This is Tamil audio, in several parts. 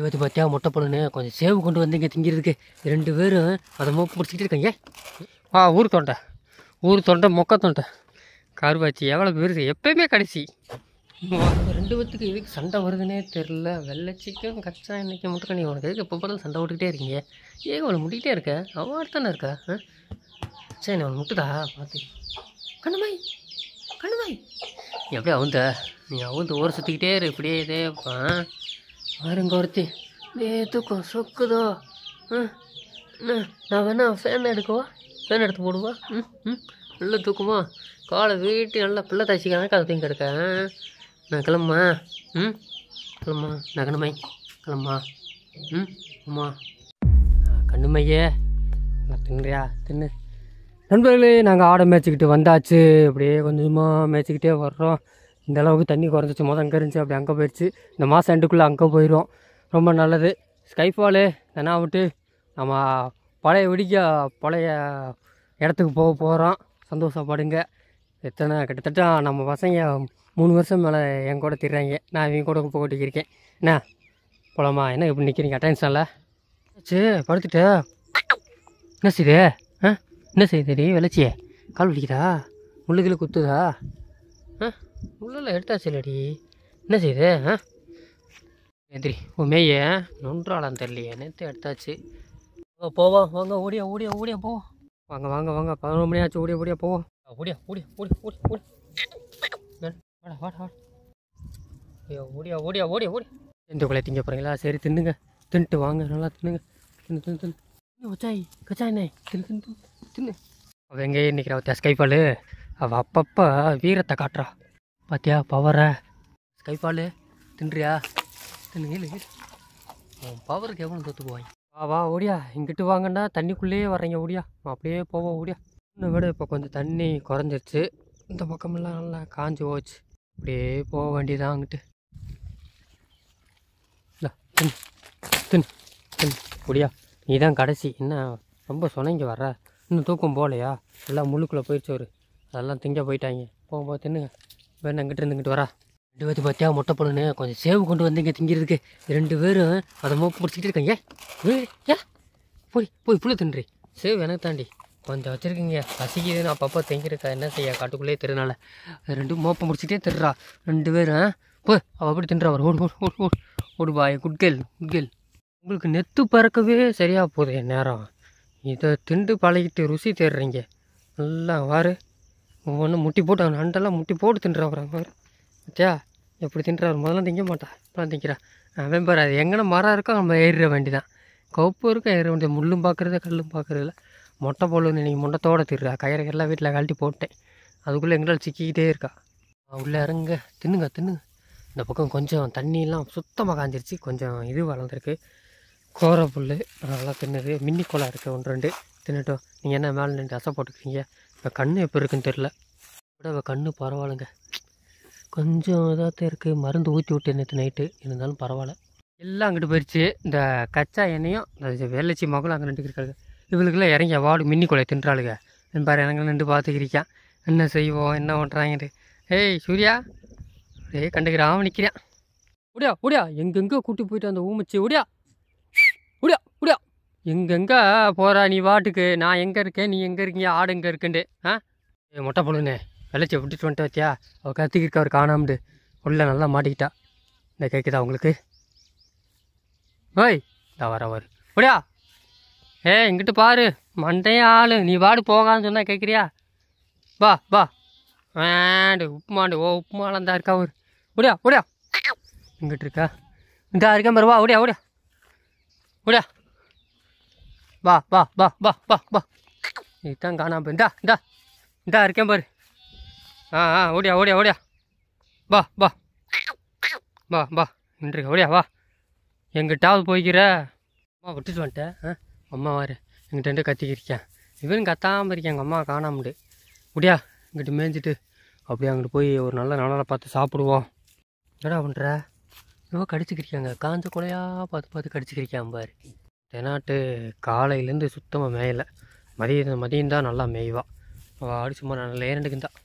இவத்தி பார்த்தியா முட்டை பொண்ணு கொஞ்சம் சேவ் கொண்டு வந்து இங்கே திங்கிறதுக்கு ரெண்டு பேரும் அதை மோ பிடிச்சிக்கிட்டு இருக்கேங்க ஆ ஊர் தொண்டை ஊர் தொண்டை மொக்க தொண்டை கருவாச்சி எவ்வளோ பேர் எப்பயுமே கடைசி ரெண்டு பேத்துக்கு எதுக்கு சண்டை வருதுன்னே தெரில வெள்ளச்சிக்கும் கச்சா இன்றைக்கி கண்ணி உனக்கு எதுக்கு எப்போ பார்த்து சண்டை விட்டுக்கிட்டே இருக்கீங்க ஏன் அவளை முட்டிகிட்டே இருக்க அவள் தானே இருக்கா ஆ சரி அவன் முட்டுதா பார்த்து கண்ணுமாய் கண்ணுமாய் எப்படியே அவுந்த நீ அவுந்து ஓர சுற்றிக்கிட்டே இரு இப்படியே இதே பாருங்க ஒருத்தி வேத்துக்கும் சொக்குதோ நான் வேணா ஃபேன் எடுக்கவா ஃபேன் எடுத்து போடுவா ம் ம் நல்லா தூக்குமா காலை வீட்டு நல்லா பிள்ளை தச்சிக்கிறாங்க காலை தூங்கி கிடக்க நான் கிளம்புமா ம் கிளம்பா நான் கண்ணுமை கிளம்பா ம் அம்மா கண்ணுமையே நான் தின்றியா தின்னு நண்பர்களே நாங்கள் ஆடை மேய்ச்சிக்கிட்டு வந்தாச்சு அப்படியே கொஞ்சமாக மேய்ச்சிக்கிட்டே வர்றோம் இந்த அளவுக்கு தண்ணி குறைஞ்சிச்சு மொதல் அங்கே இருந்துச்சு அப்படி அங்கே போயிடுச்சு இந்த மாதம் எண்டுக்குள்ளே அங்கே போயிடும் ரொம்ப நல்லது ஸ்கைஃபாலு தனா விட்டு நம்ம பழைய வெடிக்க பழைய இடத்துக்கு போக போகிறோம் சந்தோஷப்படுங்க எத்தனை கிட்டத்தட்ட நம்ம பசங்க மூணு வருஷம் மேலே என் கூட திடுறாங்க நான் இவங்க கூட போட்டிக்கு என்ன போலாமா என்ன இப்படி நிற்கிறீங்க அட்டன்ஷனில் சே படுத்துட்டு என்ன செய்யுது ஆ என்ன செய்யுது வெளச்சியே கால் வலிக்குதா முள்ளுகளை குத்துதா உள்ளெல்லாம் எடுத்தாச்சு இல்லடி என்ன செய்யுது ஆ ஓ மேய நொன்றாளாம் தெரியலையே நேற்று எடுத்தாச்சு ஓ போவோம் வாங்க ஓடியா ஓடியா ஓடியா போவோம் வாங்க வாங்க வாங்க பதினொரு மணி ஆச்சு ஓடியா ஓடியா போவோம் ஓடியா ஓடியா ஓடி ஓடி ஓடி வாடா ஐயோ ஓடியா ஓடியா ஓடி ஓடி திண்டுக்குள்ளே திங்க போகிறீங்களா சரி தின்னுங்க தின்ட்டு வாங்க நல்லா தின்னுங்க தின்னு தின்னு தின்னு வச்சாய் தின்னு தின்னு தின்னு அவள் எங்கேயே நிற்கிறா வித்தியாச கைப்பால் அவள் அப்பப்போ வீரத்தை காட்டுறா பார்த்தியா பவரை ஸ்கைஃபாலு தின்றியா தின்னு பவருக்கு எவ்வளோ தோற்று போவாங்க வா வா ஓடியா இங்கிட்டு வாங்கன்னா தண்ணிக்குள்ளேயே வரீங்க ஓடியா அப்படியே போவோம் ஓடியா இன்னும் விட இப்போ கொஞ்சம் தண்ணி குறைஞ்சிருச்சு இந்த பக்கமெல்லாம் நல்லா காஞ்சி போச்சு அப்படியே போக வேண்டியதான் அங்கிட்டு இல்லை தின் தின் தின் ஓடியா நீ தான் கடைசி என்ன ரொம்ப சொன்னங்க வர்ற இன்னும் தூக்கம் போகலையா எல்லாம் முழுக்குள்ளே போயிடுச்சு ஒரு அதெல்லாம் திங்க போயிட்டாங்க போகும்போது தின்னுங்க வேணும் அங்கிட்ட இருந்துக்கிட்டு வரா ரெண்டு பேர்த்து பார்த்தியா மொட்டை பொண்ணுன்னு கொஞ்சம் சேவ் கொண்டு வந்து இங்கே திங்கிறதுக்கு ரெண்டு பேரும் அதை மோப்பு பிடிச்சிக்கிட்டு இருக்காங்க ஏ ஏ போய் போய் புள்ளி தின்றி சேவ் எனக்கு தாண்டி கொஞ்சம் வச்சுருக்கீங்க பசிக்குது நான் அப்பப்போ திங்கிறக்கா என்ன செய்ய காட்டுக்குள்ளே திருநாள ரெண்டு மோப்பை முடிச்சுட்டே திருறா ரெண்டு பேரும் போய் அவள் அப்படி தின்றா அவர் ஓடு ஓடு ஓடு ஓடு பாய் குட்கேல் குட்கேல் உங்களுக்கு நெத்து பறக்கவே சரியாக போகுது நேரம் இதை திண்டு பழகிட்டு ருசி தேடுறீங்க நல்லா வாரு ஒவ்வொன்றும் முட்டி போட்டு அவன் நண்டெல்லாம் முட்டி போட்டு தின்றாப்புறான் பாரு மச்சியா எப்படி தின்றாரு முதல்ல திங்க மாட்டான் இப்போலாம் திங்கிறான் அவன் பாரு அது எங்கன்னா மரம் இருக்கோ நம்ம ஏறிட வேண்டி தான் கவுப்பு இருக்கும் ஏற வேண்டியது முள்ளும் பார்க்குறது கல்லும் பார்க்குறதில்ல மொட்டை போலன்னு நீங்கள் மொட்டைத்தோட திருறா கயிறை எல்லாம் வீட்டில் கழட்டி போட்டேன் அதுக்குள்ளே எங்களால் சிக்கிக்கிட்டே இருக்கா உள்ளே இறங்க தின்னுங்க தின்னுங்க இந்த பக்கம் கொஞ்சம் தண்ணியெல்லாம் சுத்தமாக காஞ்சிருச்சு கொஞ்சம் இது வளர்ந்துருக்கு கோரை புல் நல்லா தின்னுது மின்னி குளம் இருக்குது ஒன்று ரெண்டு தின்னுட்டோம் நீங்கள் என்ன மேலே நின்று ரசம் போட்டுக்கிறீங்க இப்போ கண் எப்போ இருக்குன்னு தெரில கூட அவள் கண் பரவாயில்லைங்க கொஞ்சம் இதாக இருக்குது மருந்து ஊற்றி விட்டு நேற்று நைட்டு இருந்தாலும் பரவாயில்ல எல்லாம் அங்கிட்டு போயிடுச்சு இந்த கச்சா எண்ணெயும் இந்த வெள்ளச்சி மகளும் அங்கே நின்று இருக்காங்க இவளுக்குலாம் இறங்கி வாடு மின்னி கொலை தின்றாளுங்க பாரு எனக்கு நின்று பார்த்துக்கிறீக்கான் என்ன செய்வோம் என்ன பண்ணுறாங்கன்ட்டு ஏய் சூர்யா ஏய் கண்டுக்கிறான் நிற்கிறான் ஓடியா ஓடியா எங்கெங்கே கூட்டி போயிட்டு அந்த ஊமைச்சி ஓடியா எங்கெங்கே போகிறா நீ வாட்டுக்கு நான் எங்கே இருக்கேன் நீ எங்கே இருக்கீங்க ஆடு எங்கே இருக்குண்டு ஆ மொட்டை பொண்ணு விளைச்சி விட்டுட்டு வந்துட்டு வச்சியா அவள் கத்திக்கிருக்க அவர் காணாமண்டு உள்ள நல்லா மாட்டிக்கிட்டா இந்த கேட்குதா உங்களுக்கு ஓய் நான் வர வரு அப்படியா ஏ இங்கிட்டு பாரு மண்டையே ஆள் நீ வாடு போகான்னு சொன்னால் கேட்குறியா வா வா ஆண்டு உப்புமாண்டு ஓ உப்புமாலாம் தான் இருக்கா ஒரு ஓடியா ஓடியா இங்கிட்டு இருக்கா இந்த இருக்கா பாரு வா ஓடியா ஓடியா ஓடியா வா வா வா வா வா வா இதுதான் காணாம இந்தா இந்தா இந்தா இருக்கேன் பாரு ஆ ஆ ஓடியா ஓடியா ஓடியா வா வா வா வா நின்றுக்க ஓடியா வா எங்கிட்டாவது போய்க்கிற அம்மா விட்டுட்டு வந்துட்டேன் ஆ அம்மா வாரு எங்கிட்ட கத்திக்கிருக்கேன் இவன் கத்தாமல் இருக்கேன் எங்கள் அம்மா காணாமட்டு முடியா இங்கிட்டு மேய்ஞ்சிட்டு அப்படியே அங்கிட்டு போய் ஒரு நல்ல நாளாக பார்த்து சாப்பிடுவோம் என்னடா பண்ணுற இவ்வளோ கடிச்சிக்கிருக்காங்க காஞ்ச கொலையாக பார்த்து பார்த்து கடிச்சிக்கிருக்கான் பாரு தெனாட்டு காலையிலேருந்து சுத்தமாக மேயலை மதிய மதியம் தான் நல்லா மேய்வா அவள் ஆடி சும்மா நல்லா ஏரண்டுக்குந்தான்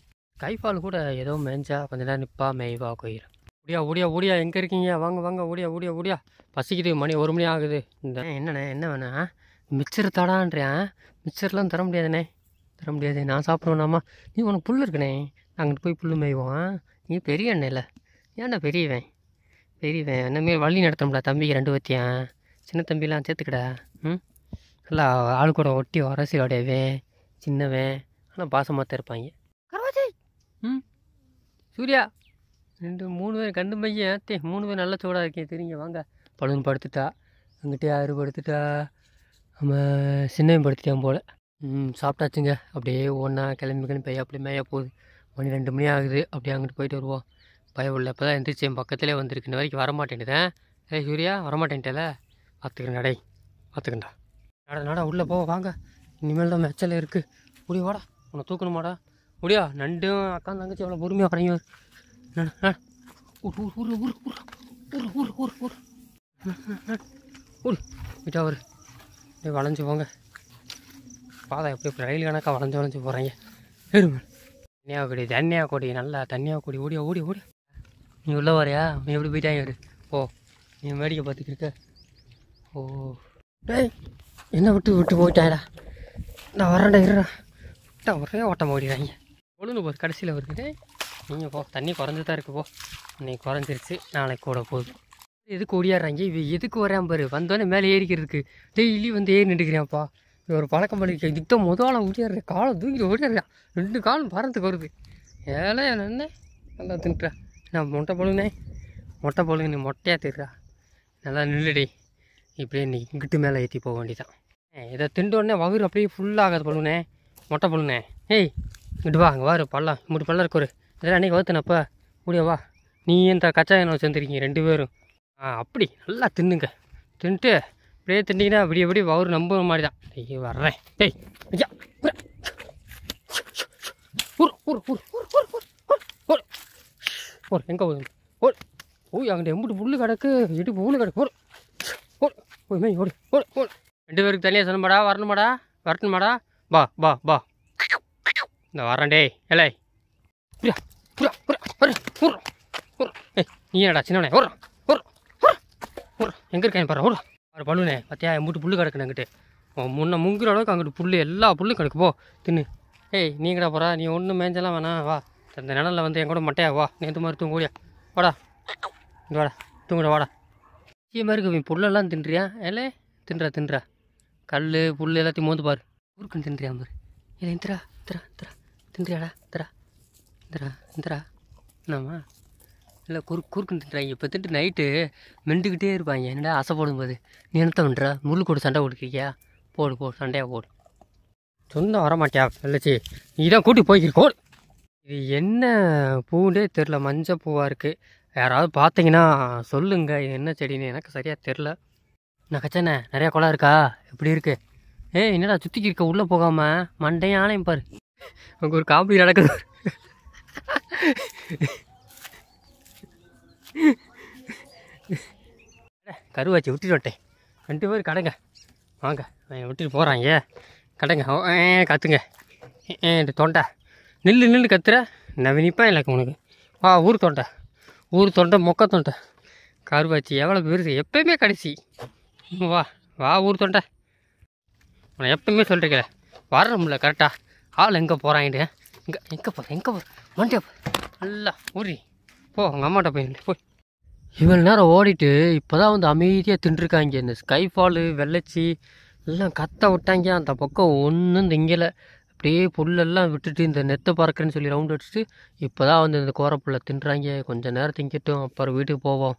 கைஃபால் கூட ஏதோ மேய்ஞ்சா கொஞ்ச நேரம் நிற்பா மேய்வா கோயில் ஓடியா ஓடியா ஓடியா எங்கே இருக்கீங்க வாங்க வாங்க ஓடியா ஓடியா ஓடியா பசிக்குது மணி ஒரு மணி ஆகுது இந்த என்னண்ணே என்ன வேணா மிச்சர் தடான்றேன் மிச்சர்லாம் தர முடியாதுண்ணே தர முடியாது நான் சாப்பிடுவேனாமா நீ உனக்கு புல் இருக்கணே அங்கிட்டு போய் புல் மேய்வோம் நீ பெரிய அண்ணே இல்லை ஏன்டா பெரியவேன் பெரியவன் என்னமே வழி முடியாது தம்பிக்கு ரெண்டு பத்தியன் சின்ன தம்பிலாம் சேர்த்துக்கடா ம் நல்லா ஆள் கூட ஒட்டி உரசி உடையவன் சின்னவன் ஆனால் பாசமாக தான் இருப்பாங்க ம் சூர்யா ரெண்டு மூணு பேர் கண்டு பையன் தே மூணு பேர் நல்ல சூடாக இருக்கேன் தெரியுங்க வாங்க பழுவன் படுத்துட்டா அங்கிட்டே ஆறு படுத்துட்டா நம்ம சின்னவன் படுத்துட்டான் போல் ம் சாப்பிட்டாச்சுங்க அப்படியே ஒன்றா கிளம்பி கிளம்பி அப்படியே மேய போகுது மணி ரெண்டு மணி ஆகுது அப்படியே அங்கிட்டு போயிட்டு வருவோம் பயம் இல்லை இப்போ தான் எந்திரிச்சு என் பக்கத்துலேயே வந்திருக்கு இந்த வரைக்கும் வரமாட்டேன்டுதேன் ஏ சூர்யா வரமாட்டேன்ட்டேல பார்த்துக்கிறேன் பார்த்துக்கண்டா நட நடா உள்ளே போக வாங்க இனிமேல் தான் மெச்சல் இருக்குது முடிய வாடா உன்னை தூக்கணுமாடா முடியா நண்டும் அக்கா தங்கச்சி எவ்வளோ பொறுமையாக வரையும் ஊர் ஊர் ஊர் ஊர் ஊர் ஊர் ஊர் ஊர் ஊர் ஊர் விட்டா ஒரு அப்படியே வளைஞ்சு போங்க பாதா எப்படி ரயில் கணக்காக வளைஞ்சு வளைஞ்சு போகிறாங்க ஏறுமே கன்னியாகுடி தன்னியாகுடி நல்லா தன்னியாகுடி ஓடியா ஓடி ஓடி நீ உள்ளே வரையா நீ எப்படி போயிட்டாங்க போ நீ வேடிக்கை பார்த்துக்கிருக்க ஓ டேய் என்ன விட்டு விட்டு போயிட்டாடா நான் வரேன்டா இருடா விட்டா ஒரே ஓட்டம் ஓடிடுறாங்க ஒழுங்கு போகுது கடைசியில் வருது நீங்கள் போ தண்ணி குறைஞ்சி தான் இருக்கு போ இன்னைக்கு குறைஞ்சிருச்சு நாளைக்கு கூட போகுது எதுக்கு ஓடியாடுறாங்க இவ எதுக்கு வரேன் பாரு வந்தோடனே மேலே ஏறிக்கிறதுக்கு டெய்லி வந்து ஏறி நின்றுக்கிறேன்ப்பா இது ஒரு பழக்கம் பண்ணிக்க இதுக்கு முதல்ல ஓடியாடுற காலம் தூக்கி ஓடியாடுறான் ரெண்டு காலம் பறந்துக்கு வருது ஏழை என்ன நல்லா தின்ட்டுறா நான் மொட்டை பொழுகுனே மொட்டை பொழுகு மொட்டையாக திடுறா நல்லா நில்லுடி இப்படியே இன்றைக்கி இங்கிட்டு மேலே ஏற்றி போக வேண்டியதான் இதை உடனே வயிறு அப்படியே ஃபுல்லாகாது பழுனே மொட்டை பழுனே ஏய் இங்கிட்டு வா அங்கே வாரு பள்ளம் இம்மிட்டு பள்ளம் இருக்கு ஒரு இதெல்லாம் அன்றைக்கி வளர்த்துனப்போ முடியா வா நீ இந்த கச்சா எண்ணெய் வச்சுருந்துருக்கீங்க ரெண்டு பேரும் ஆ அப்படி நல்லா தின்னுங்க தின்ட்டு இப்படியே திண்டிங்கன்னா விடிய விடிய வவுறு நம்புற மாதிரி தான் ஐயோ வர்றேன் டேய் ஐயா எங்கே ஓ ஓய் அங்கிட்ட எம்பிட்டு புல் கிடக்கு இடுப்பு புல் கிடக்கு ஊர் ஓடு ஓய் ஓடு ஓடு ஓடு ரெண்டு பேருக்கு தனியாக சொல்லமாடா வரணுமாடா வரட்டுமாடா பா பா பா இந்த வரேன் டேய் ஏலே புரியா புரியா புரியா புரியா ஊர் ஏய் நீ என்னடா சின்னவனே ஊர் ஊர் ஊர் எங்கே இருக்கேன் பாரு ஊர் பாரு பழுனே பார்த்தியா என் மூட்டு புல் கிடக்குன்னு அங்கிட்டு முன்ன முங்குற அளவுக்கு அங்கிட்டு புல்லு எல்லா புல்லும் கிடக்கு போ தின்னு ஏய் நீங்கடா போகிறா நீ ஒன்றும் மேஞ்செல்லாம் வேணாம் வா இந்த நிழலில் வந்து என் கூட மட்டையா வா நேற்று மாதிரி தூங்க கூடியா வாடா இங்கே வாடா தூங்குடா வாடா இதே மாதிரி இருக்கும் புல்லெல்லாம் தின்றியா ஏலே தின்றா தின்றா கல் புல் எல்லாத்தையும் மோந்து பாரு ஊருக்குன்னு தின்றியா பாரு இல்லை இந்திரா இந்திரா இந்திரா தின்றியாடா இந்திரா இந்திரா இந்திரா என்னம்மா இல்லை குறு குறுக்குன்னு தின்றாங்க இப்போ திட்டு நைட்டு மெண்டுக்கிட்டே இருப்பாங்க என்னடா அசை போடும்போது நீ என்னத்த பண்ணுற முள் கூட சண்டை கொடுக்குறியா போடு போடு சண்டையாக போடு சொந்தம் வரமாட்டியா இல்லைச்சி நீ தான் கூட்டி போய்க்கிறோம் இது என்ன பூண்டே தெரில மஞ்சள் பூவாக இருக்குது யாராவது பார்த்தீங்கன்னா சொல்லுங்க என்ன செடின்னு எனக்கு சரியாக தெரில நான் கச்சனே நிறையா குளம் இருக்கா எப்படி இருக்கு ஏ என்னடா சுற்றிக்கு இருக்க உள்ளே போகாமல் மண்டையும் ஆலையும் பாரு அங்கே ஒரு காமெடி நடக்குது கருவாச்சி விட்டுட்டு ரெண்டு பேர் கடைங்க வாங்க விட்டுட்டு போகிறாங்க கடைங்க கற்றுங்க தொண்டை நில்லு நில்லு கத்துற நவீனிப்பா இல்லை உனக்கு வா ஊர் தொண்டை ஊர் தொண்டை மொக்க தொண்டை கருவாச்சி எவ்வளோ பெருசு எப்பயுமே கடைசி வா வா ஊர் தொண்டை நான் எப்பயுமே சொல்கிறீங்களே வர முடியல கரெக்டாக ஆள் எங்கே போகிறாங்க இங்கே எங்கே போகிறேன் எங்கே போகிறேன் மண்டே நல்லா ஊறி போ உங்கள் அம்மாட்ட போய் போய் இவ்வளோ நேரம் ஓடிட்டு இப்போ தான் வந்து அமைதியாக தின்றுருக்காங்க இந்த ஸ்கைஃபாலு வெள்ளச்சி எல்லாம் கத்த விட்டாங்க அந்த பக்கம் ஒன்றும் திங்கலை அப்படியே புல்லெல்லாம் விட்டுட்டு இந்த நெத்தை பறக்கிறேன்னு சொல்லி ரவுண்ட் அடிச்சுட்டு இப்போ தான் வந்து இந்த கோரப்புள்ள தின்றாங்க கொஞ்சம் நேரம் திங்கட்டும் அப்புறம் வீட்டுக்கு போவோம்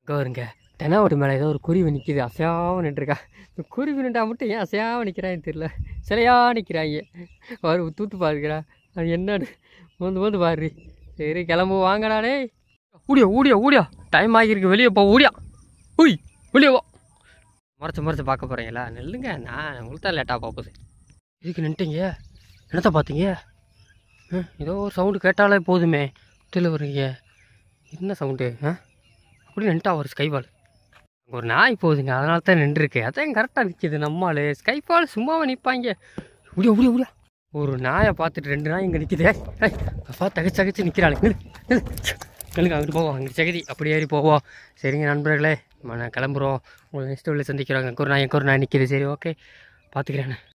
அங்கே வருங்க தெனாவட்டு மேலே ஏதோ ஒரு குருவி நிற்கிது அசையாகவும் நின்றுருக்கா இந்த குருவி நின்றா மட்டும் ஏன் அசையாக நிற்கிறான்னு தெரில சிலையாக நிற்கிறாங்க அவர் தூத்து பார்க்குறா அது என்னன்னு போந்து போந்து பாரு சரி கிளம்பு வாங்கடாடே ஊடியா ஊடியா ஊடியா டைம் ஆகியிருக்கு வெளியே போ ஊடியா ஓய் வெளியே போ முறைச்சி முறைச்சி பார்க்க போகிறீங்களா நெல்லுங்க நான் உங்களுக்கு தான் லேட்டாக பார்ப்பது இதுக்கு நின்ட்டீங்க என்னத்தை பார்த்தீங்க ஏதோ ஒரு சவுண்டு கேட்டாலே போதுமே தெரியல வருங்க என்ன சவுண்டு ஆ அப்படி நின்ட்டா ஒரு ஸ்கைபால் ஒரு நாய் போகுதுங்க அதனால தான் நின்றுருக்கு அதான் கரெக்டாக நிற்கிது நம்மால் ஸ்கைபால் சும்மாவே நிற்பாங்க உடியா உடியா உடியா ஒரு நாயை பார்த்துட்டு ரெண்டு நாய் இங்கே நிற்கிதே அப்பா தகச்சு தகச்சு நிற்கிறாளுங்க எனக்கு அங்கிட்டு போவோம் அங்கே சகதி அப்படி ஏறி போவோம் சரிங்க நண்பர்களே நான் கிளம்புறோம் உங்களை நெக்ஸ்ட் வீட்டில் சந்திக்கிறோம் எங்கள் ஒரு நாய் எங்கள் ஒரு நாய் நிற்கிது சரி ஓகே பார்த்துக்கிறேன்